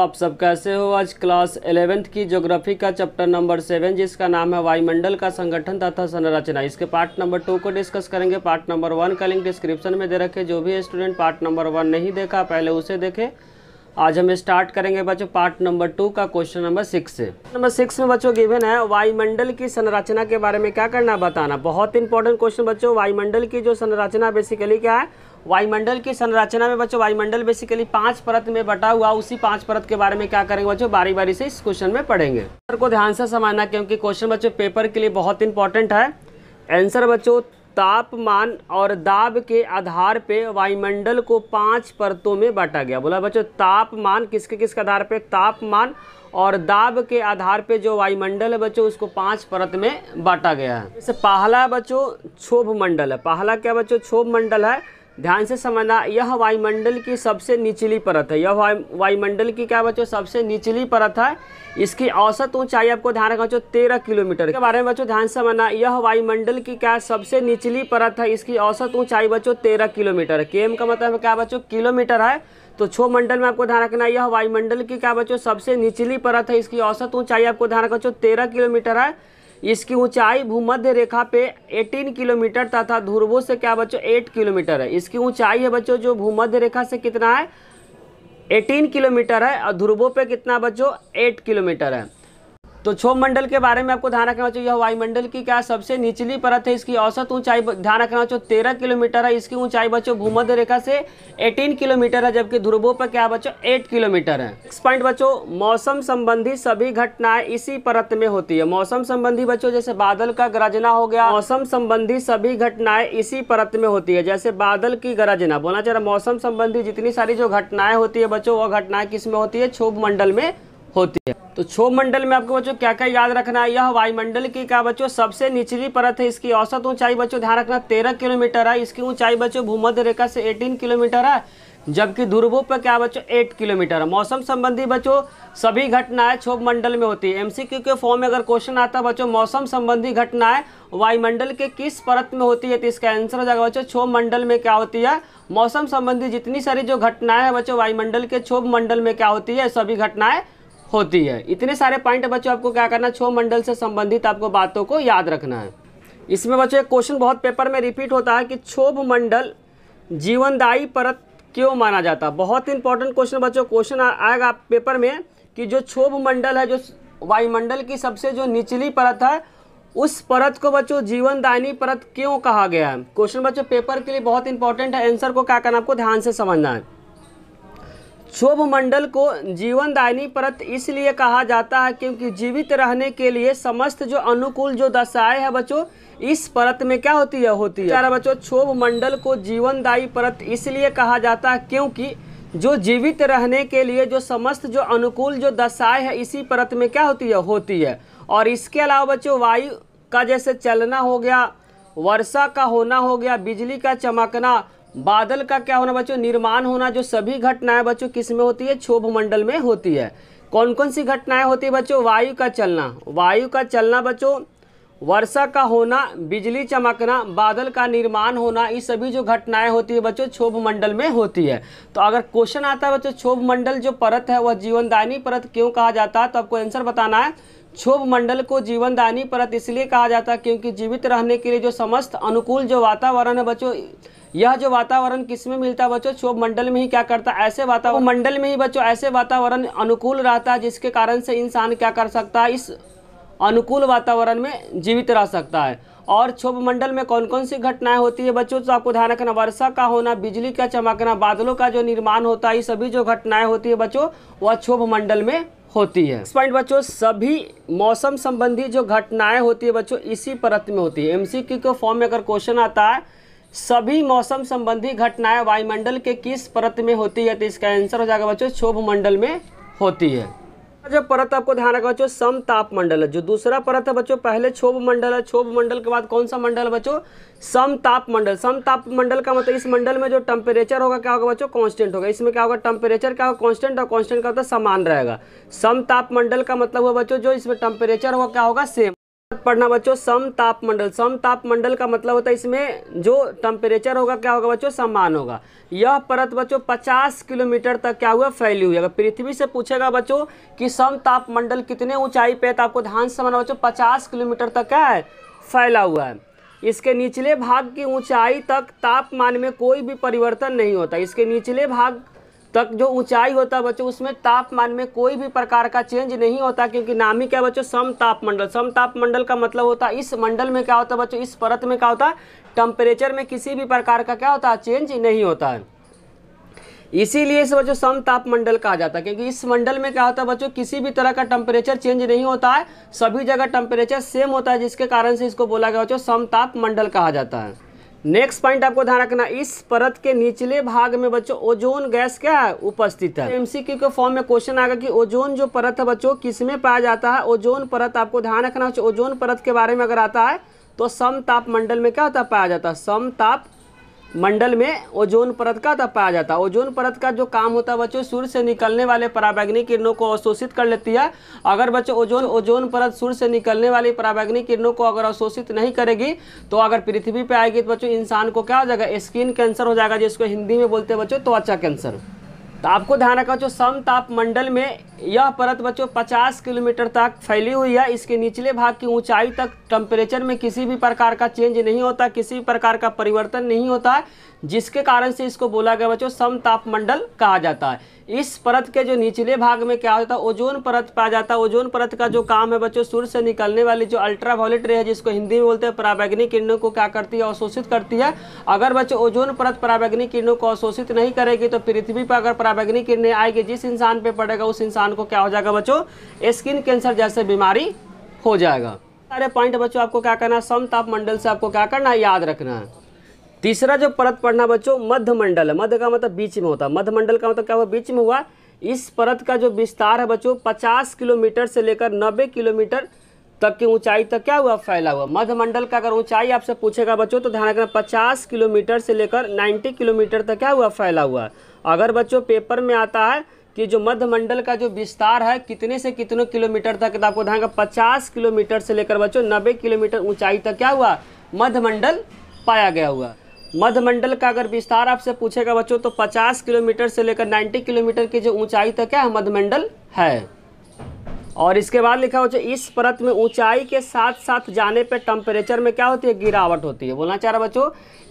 आप सब कैसे हो आज क्लास एलेवेंथ की ज्योग्राफी का चैप्टर नंबर सेवन जिसका नाम है वायुमंडल का संगठन तथा संरचना इसके पार्ट नंबर टू को डिस्कस करेंगे पार्ट नंबर वन का लिंक डिस्क्रिप्शन में दे रखे जो भी स्टूडेंट पार्ट नंबर वन नहीं देखा पहले उसे देखे आज हम स्टार्ट करेंगे बच्चों पार्ट नंबर टू का क्वेश्चन नंबर सिक्स से नंबर सिक्स में बच्चों गिवन है वायुमंडल की संरचना के बारे में क्या करना बताना बहुत इंपॉर्टेंट क्वेश्चन बच्चों वायुमंडल की जो संरचना बेसिकली क्या है वायुमंडल की संरचना में बच्चों वायुमंडल बेसिकली पांच परत में बटा हुआ उसी पांच परत के बारे में क्या करेंगे बच्चों बारी बारी से इस क्वेश्चन में पढ़ेंगे आंसर को ध्यान से समझना क्योंकि क्वेश्चन बच्चों पेपर के लिए बहुत इंपॉर्टेंट है आंसर बच्चों तापमान और दाब के आधार पे वायुमंडल को पांच परतों में बांटा गया बोला बच्चों तापमान किसके किस आधार पे तापमान और दाब के आधार पे जो वायुमंडल है बच्चों उसको पांच परत में बांटा गया है जैसे पहला बच्चों क्षोभ मंडल है पहला क्या बच्चों क्षोभ मंडल है ध्यान से समझना यह वायुमंडल की सबसे निचली परत है यह वायुमंडल की क्या बच्चों सबसे निचली परत है इसकी औसत ऊंचाई आपको ध्यान रखना बच्चों तेरह किलोमीटर के बारे में बच्चों ध्यान से समझना यह वायुमंडल की क्या सबसे निचली परत है इसकी औसत ऊंचाई बच्चों तेरह किलोमीटर के का मतलब क्या बच्चों किलोमीटर है तो छो मंडल में आपको ध्यान रखना यह वायुमंडल की क्या बच्चों सबसे निचली परत है इसकी औसत ऊंचाई आपको ध्यान रखना बच्चों तेरह किलोमीटर है इसकी ऊंचाई भूमध्य रेखा पे 18 किलोमीटर तथा ध्रुवो से क्या बच्चों 8 किलोमीटर है इसकी ऊंचाई है बच्चों जो भूमध्य रेखा से कितना है 18 किलोमीटर है और ध्रुवो पे कितना बच्चों 8 किलोमीटर है तो क्षोभ मंडल के बारे में आपको ध्यान रखना चाहिए यह वायुमंडल की क्या सबसे निचली परत है इसकी औसत ऊंचाई ध्यान रखना चाहिए तेरह किलोमीटर है इसकी ऊंचाई बच्चों भूमध्य रेखा से 18 किलोमीटर है जबकि ध्रुवों पर क्या बच्चों 8 किलोमीटर है नेक्स्ट पॉइंट बच्चों मौसम संबंधी सभी घटनाएं इसी परत में होती है मौसम संबंधी बच्चों जैसे बादल का गरजना हो गया मौसम संबंधी सभी घटनाएं इसी परत में होती है जैसे बादल की गरजना बोलना चाहिए मौसम संबंधी जितनी सारी जो घटनाएं होती है बच्चों वह घटनाएं किस में होती है क्षोभ मंडल में होती है तो छो मंडल में आपको बच्चों क्या क्या याद रखना है यह वायुमंडल की क्या बच्चों सबसे निचली परत है इसकी औसत ऊंचाई बच्चों ध्यान रखना तेरह किलोमीटर है इसकी ऊंचाई बच्चों भूमध्य रेखा से एटीन किलोमीटर है जबकि ध्रुवों पर क्या बच्चों एट किलोमीटर है मौसम संबंधी बच्चों सभी घटनाएं क्षोभ मंडल में होती है एमसीक्यू के फॉर्म में अगर क्वेश्चन आता है बच्चों मौसम संबंधी घटनाएं वायुमंडल के किस परत में होती है तो इसका आंसर हो जाएगा बच्चों क्षोभ मंडल में क्या होती है मौसम संबंधी जितनी सारी जो घटनाएं हैं बच्चों वायुमंडल के क्षोभ मंडल में क्या होती है सभी घटनाएं होती है इतने सारे पॉइंट बच्चों आपको क्या करना छो मंडल से संबंधित आपको बातों को याद रखना है इसमें बच्चों एक क्वेश्चन बहुत पेपर में रिपीट होता है कि क्षोभ मंडल जीवनदायी परत क्यों माना जाता है बहुत इंपॉर्टेंट क्वेश्चन बच्चों क्वेश्चन आएगा पेपर में कि जो क्षोभ मंडल है जो वायुमंडल की सबसे जो निचली परत है उस परत को बच्चों जीवनदायी परत क्यों कहा गया है क्वेश्चन बच्चों पेपर के लिए बहुत इंपॉर्टेंट है आंसर को क्या करना आपको ध्यान से समझना है शोभ मंडल को जीवनदायिनी परत इसलिए कहा जाता है क्योंकि जीवित रहने के लिए समस्त जो अनुकूल जो दशाएं है बच्चों इस परत में क्या होती है होती है प्यारा बच्चों क्षोभ मंडल को जीवनदायी परत इसलिए कहा जाता है क्योंकि जो जीवित रहने के लिए जो समस्त जो अनुकूल जो दशाएं है इसी परत में क्या होती है होती है और इसके अलावा बच्चों वायु का जैसे चलना हो गया वर्षा का होना हो गया बिजली का चमकना बादल का क्या होना बच्चों निर्माण होना जो सभी घटनाएं बच्चों किस में होती है क्षोभ मंडल में होती है कौन कौन सी घटनाएं होती है बच्चों वायु का चलना वायु का चलना बच्चों वर्षा का होना बिजली चमकना बादल का निर्माण होना ये सभी जो घटनाएं होती है बच्चों क्षोभ मंडल में होती है तो अगर क्वेश्चन आता है बच्चों क्षोभ मंडल जो परत है वह जीवनदायनी परत क्यों कहा जाता है तो आपको आंसर बताना है क्षोभ मंडल को जीवनदानी परत इसलिए कहा जाता है क्योंकि जीवित रहने के लिए जो समस्त अनुकूल जो वातावरण है बच्चों यह जो वातावरण किसमें मिलता है बच्चों क्षोभ मंडल में ही क्या करता है ऐसे वातावरण मंडल में ही बच्चों ऐसे वातावरण अनुकूल रहता है जिसके कारण से इंसान क्या कर सकता है इस अनुकूल वातावरण में जीवित रह सकता है और क्षोभ मंडल में कौन कौन सी घटनाएं होती है बच्चों तो आपको ध्यान रखना वर्षा का होना बिजली का चमकना बादलों का जो निर्माण होता है ये सभी जो घटनाएं होती है बच्चों वह क्षोभ मंडल में होती है पॉइंट बच्चों सभी मौसम संबंधी जो घटनाएं होती है बच्चों इसी परत में होती है एमसीक्यू के फॉर्म में अगर क्वेश्चन आता है सभी मौसम संबंधी घटनाएं वायुमंडल के किस परत में होती है तो इसका आंसर हो जाएगा बच्चों क्षोभ मंडल में होती है जो अच्छा, परत आपको ध्यान रखा बच्चों सम ताप मंडल है जो दूसरा परत है बच्चों पहले क्षोभ मंडल है क्षोभ मंडल के बाद कौन सा मंडल है बच्चों ताप मंडल सम ताप मंडल का मतलब इस मंडल में जो टेम्परेचर होगा क्या होगा बच्चों कांस्टेंट होगा इसमें क्या होगा टेम्परेचर क्या होगा कांस्टेंट और कांस्टेंट का मतलब समान रहेगा सम ताप मंडल का मतलब हुआ बच्चों जो इसमें टेम्परेचर होगा क्या होगा सेम पढ़ना बच्चों सम तापमंडल सम तापमंडल का मतलब होता है इसमें जो टेम्परेचर होगा क्या होगा बच्चों समान होगा यह परत बच्चों 50 किलोमीटर तक क्या हुआ फैली हुई अगर पृथ्वी से पूछेगा बच्चों कि सम तापमंडल कितने ऊंचाई पे है तो आपको ध्यान से बच्चों 50 किलोमीटर तक क्या है फैला हुआ है इसके निचले भाग की ऊंचाई तक तापमान में कोई भी परिवर्तन नहीं होता इसके निचले भाग तक जो ऊंचाई होता है बच्चों उसमें तापमान में कोई भी प्रकार का चेंज नहीं होता क्योंकि नाम ही क्या बच्चों सम तापमंडल सम तापमंडल का मतलब होता है इस मंडल में क्या होता है बच्चों इस परत में क्या होता है टेम्परेचर में किसी भी प्रकार का क्या होता है चेंज नहीं होता है इसीलिए इस बच्चों सम तापमंडल कहा जाता है क्योंकि इस मंडल में क्या होता है बच्चों किसी भी तरह का टेम्परेचर चेंज नहीं होता है सभी जगह टेम्परेचर सेम होता है जिसके कारण से इसको बोला गया बच्चों सम तापमंडल कहा जाता है नेक्स्ट पॉइंट आपको ध्यान रखना इस परत के निचले भाग में बच्चों ओजोन गैस क्या है उपस्थित है एमसीक्यू के फॉर्म में क्वेश्चन आएगा कि ओजोन जो परत है बच्चों किस में पाया जाता है ओजोन परत आपको ध्यान रखना ओजोन परत के बारे में अगर आता है तो सम ताप मंडल में क्या होता है पाया जाता है सम ताप मंडल में ओजोन परत का तब पाया जाता है ओजोन परत का जो काम होता है बच्चों सूर्य से निकलने वाले पराबैग्निक किरणों को अवशोषित कर लेती है अगर बच्चों ओजोन ओजोन परत सूर्य से निकलने वाली पराबैग्निक किरणों को अगर अवशोषित नहीं करेगी तो अगर पृथ्वी पर आएगी तो बच्चों इंसान को क्या हो जाएगा स्किन कैंसर हो जाएगा जिसको हिंदी में बोलते हैं बच्चों त्वचा कैंसर तो आपको ध्यान रखा जो समताप मंडल में यह परत बच्चों 50 किलोमीटर तक फैली हुई है इसके निचले भाग की ऊंचाई तक टेम्परेचर में किसी भी प्रकार का चेंज नहीं होता किसी भी प्रकार का परिवर्तन नहीं होता है जिसके कारण से इसको बोला गया बच्चों सम तापमंडल कहा जाता है इस परत के जो निचले भाग में क्या होता है ओजोन परत पाया जाता है ओजोन परत का जो काम है बच्चों सूर्य से निकलने वाली जो अल्ट्रावायलेट रे है जिसको हिंदी में बोलते हैं प्रावैग्निक किरणों को क्या करती है अवशोषित करती है अगर बच्चों ओजोन परत प्रावैग्निक किरणों को अवशोषित नहीं करेगी तो पृथ्वी पर अगर प्रावैग्निक किरणें आएगी जिस इंसान पर पड़ेगा उस इंसान इंसान को क्या हो जाएगा बच्चों स्किन कैंसर जैसे बीमारी हो जाएगा सारे पॉइंट बच्चों आपको क्या करना है समताप मंडल से आपको क्या करना है याद रखना है तीसरा जो परत पढ़ना बच्चों मध्य मंडल है मध्य का मतलब बीच में होता है मध्य मंडल का मतलब क्या हुआ बीच में हुआ इस परत का जो विस्तार है बच्चों 50 किलोमीटर से लेकर 90 किलोमीटर तक की ऊंचाई तक क्या हुआ फैला हुआ मध्य मंडल का अगर ऊंचाई आपसे पूछेगा बच्चों तो ध्यान रखना 50 किलोमीटर से लेकर 90 किलोमीटर तक क्या हुआ फैला हुआ अगर बच्चों पेपर में आता है कि जो मध्यमंडल का जो विस्तार है कितने से कितने किलोमीटर तक तो आपको ध्यान का पचास किलोमीटर से लेकर बच्चों नब्बे किलोमीटर ऊंचाई तक क्या हुआ मध्यमंडल पाया गया हुआ मध्यमंडल का अगर विस्तार आपसे पूछेगा बच्चों तो 50 किलोमीटर से लेकर 90 किलोमीटर की जो ऊंचाई तक क्या मध्यमंडल है और इसके बाद लिखा हो इस परत में ऊंचाई के साथ साथ जाने पर टम्परेचर में क्या होती है गिरावट होती है बोलना चाह रहा बच्चों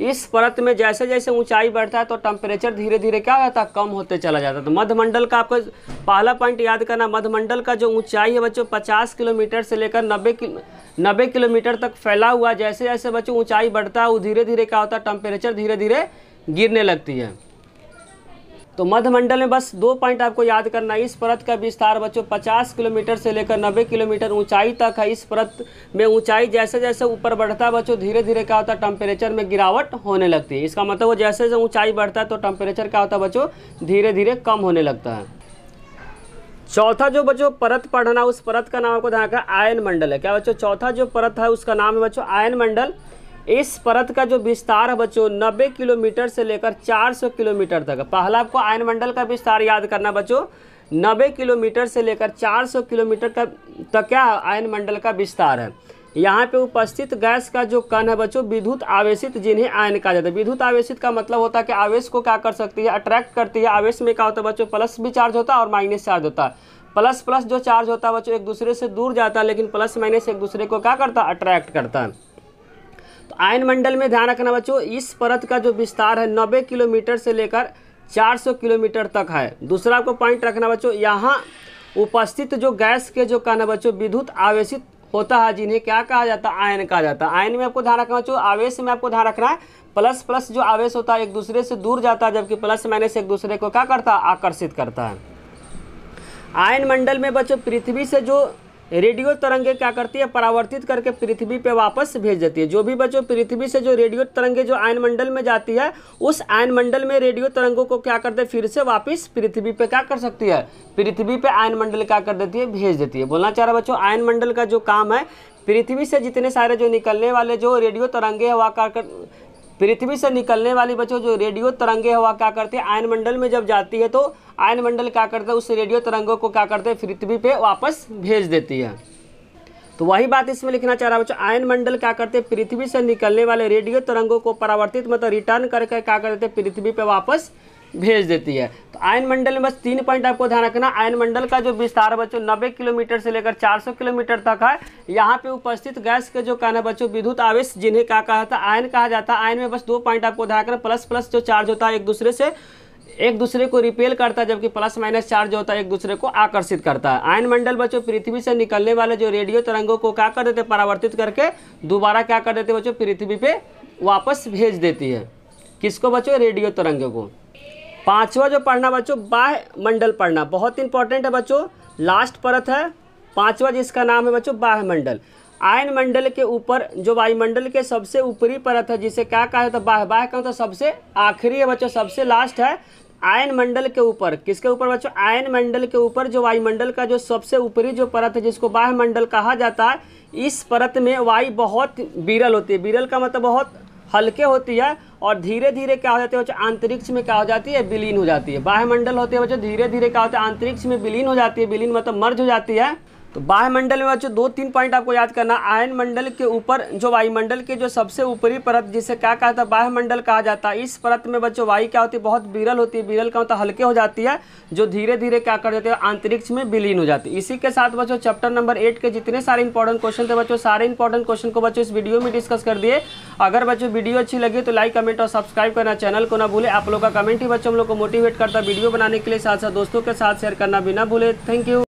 इस परत में जैसे जैसे ऊंचाई बढ़ता है तो टेम्परेचर धीरे धीरे क्या हो जाता है कम होते चला जाता है तो मध्यमंडल का आपको पहला पॉइंट याद करना मध्यमंडल का जो ऊंचाई है बच्चों पचास किलोमीटर से लेकर नब्बे नब्बे किलोमीटर तक फैला हुआ जैसे जैसे बच्चों ऊंचाई बढ़ता है वो धीरे धीरे क्या होता है टेम्परेचर धीरे धीरे गिरने लगती है तो मध्यमंडल में बस दो पॉइंट आपको याद करना है इस परत का विस्तार बच्चों 50 किलोमीटर से लेकर 90 किलोमीटर ऊंचाई तक है इस परत में ऊंचाई जैसे जैसे ऊपर बढ़ता है बच्चों धीरे धीरे क्या होता है टेम्परेचर में गिरावट होने लगती है इसका मतलब वो जैसे जैसे ऊँचाई बढ़ता है तो टेम्परेचर क्या होता है बच्चों धीरे धीरे कम होने लगता है चौथा जो बच्चों परत पढ़ना उस परत का नाम आपको ध्यान रखा आयन मंडल है क्या बच्चों चौथा जो परत है उसका नाम है बच्चों आयन मंडल इस परत का जो विस्तार है बच्चों 90 किलोमीटर से लेकर 400 किलोमीटर तक पहला आपको आयनमंडल का विस्तार याद करना बच्चों 90 किलोमीटर से लेकर 400 किलोमीटर का तक क्या आयनमंडल का विस्तार है यहाँ पे उपस्थित गैस का जो कण है बच्चों विद्युत आवेशित जिन्हें आयन कहा जाता है विद्युत आवेशित का मतलब होता है कि आवेश को क्या कर सकती है अट्रैक्ट करती है आवेश में क्या होता है बच्चों प्लस भी चार्ज होता है और माइनस चार्ज होता है प्लस प्लस जो चार्ज होता है बच्चों एक दूसरे से दूर जाता है लेकिन प्लस माइनस एक दूसरे को क्या करता है अट्रैक्ट करता है तो आयन मंडल में ध्यान रखना बच्चों इस परत का जो विस्तार है नब्बे किलोमीटर से लेकर 400 किलोमीटर तक है दूसरा आपको पॉइंट रखना बच्चों यहाँ उपस्थित जो गैस के जो कहना बच्चों विद्युत आवेशित होता है जिन्हें क्या कहा जाता है आयन कहा जाता है आयन में आपको ध्यान रखना बच्चों आवेश में आपको ध्यान रखना है प्लस प्लस जो आवेश होता है एक दूसरे से दूर जाता है जबकि प्लस माइनस एक दूसरे को क्या करता है आकर्षित करता है आयन मंडल में बच्चों पृथ्वी से जो रेडियो तरंगे क्या करती है परावर्तित करके पृथ्वी पे वापस भेज देती है जो भी बच्चों पृथ्वी से जो रेडियो तरंगे जो आयन मंडल में जाती है उस आयन मंडल में रेडियो तरंगों को क्या करते हैं फिर से वापस पृथ्वी पे क्या कर सकती है पृथ्वी पे आयन मंडल क्या कर देती है भेज देती है बोलना चाह रहा बच्चों आयन मंडल का जो काम है पृथ्वी से जितने सारे जो निकलने वाले जो रेडियो तरंगे हुआ कर पृथ्वी से निकलने वाली बच्चों जो रेडियो तरंगे हुआ क्या करते हैं आयन मंडल में जब जाती है तो आयन मंडल क्या करता है उस रेडियो तरंगों को क्या करते हैं पृथ्वी पे वापस भेज देती है तो वही बात इसमें लिखना चाह रहा बच्चों आयन मंडल क्या करते हैं पृथ्वी से निकलने वाले रेडियो तरंगों को परावर्तित मतलब रिटर्न करके क्या करते हैं पृथ्वी पे वापस भेज देती है तो आयन मंडल में बस तीन पॉइंट आपको ध्यान रखना आयन मंडल का जो विस्तार बच्चों नब्बे किलोमीटर से लेकर 400 किलोमीटर तक है यहाँ पे उपस्थित गैस के जो कहना बच्चों विद्युत आवेश जिन्हें क्या कहा जाता है आयन कहा जाता है आयन में बस दो पॉइंट आपको ध्यान रखना प्लस प्लस जो चार्ज होता है एक दूसरे से एक दूसरे को रिपेल करता है जबकि प्लस माइनस चार्ज होता है एक दूसरे को आकर्षित करता है आयन मंडल बच्चों पृथ्वी से निकलने वाले जो रेडियो तरंगों को क्या कर देते परावर्तित करके दोबारा क्या कर देते बच्चों पृथ्वी पे वापस भेज देती है किसको बच्चों रेडियो तरंगों को पांचवा जो पढ़ना बच्चों बाह्य मंडल पढ़ना बहुत इंपॉर्टेंट है बच्चों लास्ट परत है पांचवा जिसका नाम है बच्चों बाह्य मंडल आयन मंडल के ऊपर जो वायुमंडल के सबसे ऊपरी परत है जिसे क्या कहा जाता है बाह्य बाह्य का तो सबसे आखिरी है बच्चों सबसे लास्ट है आयन मंडल के ऊपर किसके ऊपर बच्चों आयन मंडल के ऊपर जो वायुमंडल का जो सबसे ऊपरी जो परत है जिसको बाह्य मंडल कहा जाता है इस परत में वायु बहुत बिरल होती है बिरल का मतलब बहुत हल्के होती है और धीरे धीरे क्या हो जाती है बच्चों अंतरिक्ष में क्या हो जाती है विलीन हो जाती है बाह्यमंडल होती है बच्चों धीरे धीरे क्या होता है अंतरिक्ष में विलीन हो जाती है विलीन मतलब मर्ज हो जाती है तो वायुमंडल में बच्चों दो तीन पॉइंट आपको याद करना आयन मंडल के ऊपर जो वायुमंडल के जो सबसे ऊपरी परत जिसे क्या कहा था है वायुमंडल कहा जाता है इस परत में बच्चों वायु क्या होती है बहुत बिरल होती है बिरल का होता मतलब तो है हल्के हो जाती है जो धीरे धीरे क्या कर जाती है अंतरिक्ष में विलीन हो जाती है इसी के साथ बच्चों चैप्टर नंबर एट के जितने सारे इंपॉर्टेंट क्वेश्चन थे बच्चों सारे इंपॉर्टेंट क्वेश्चन को बच्चों इस वीडियो में डिस्कस कर दिए अगर बच्चों वीडियो अच्छी लगी तो लाइक कमेंट और सब्सक्राइब करना चैनल को ना भूले आप लोग का कमेंट ही बच्चों हम लोग को मोटिवेट करता है वीडियो बनाने के लिए साथ साथ दोस्तों के साथ शेयर करना भी ना भूले थैंक यू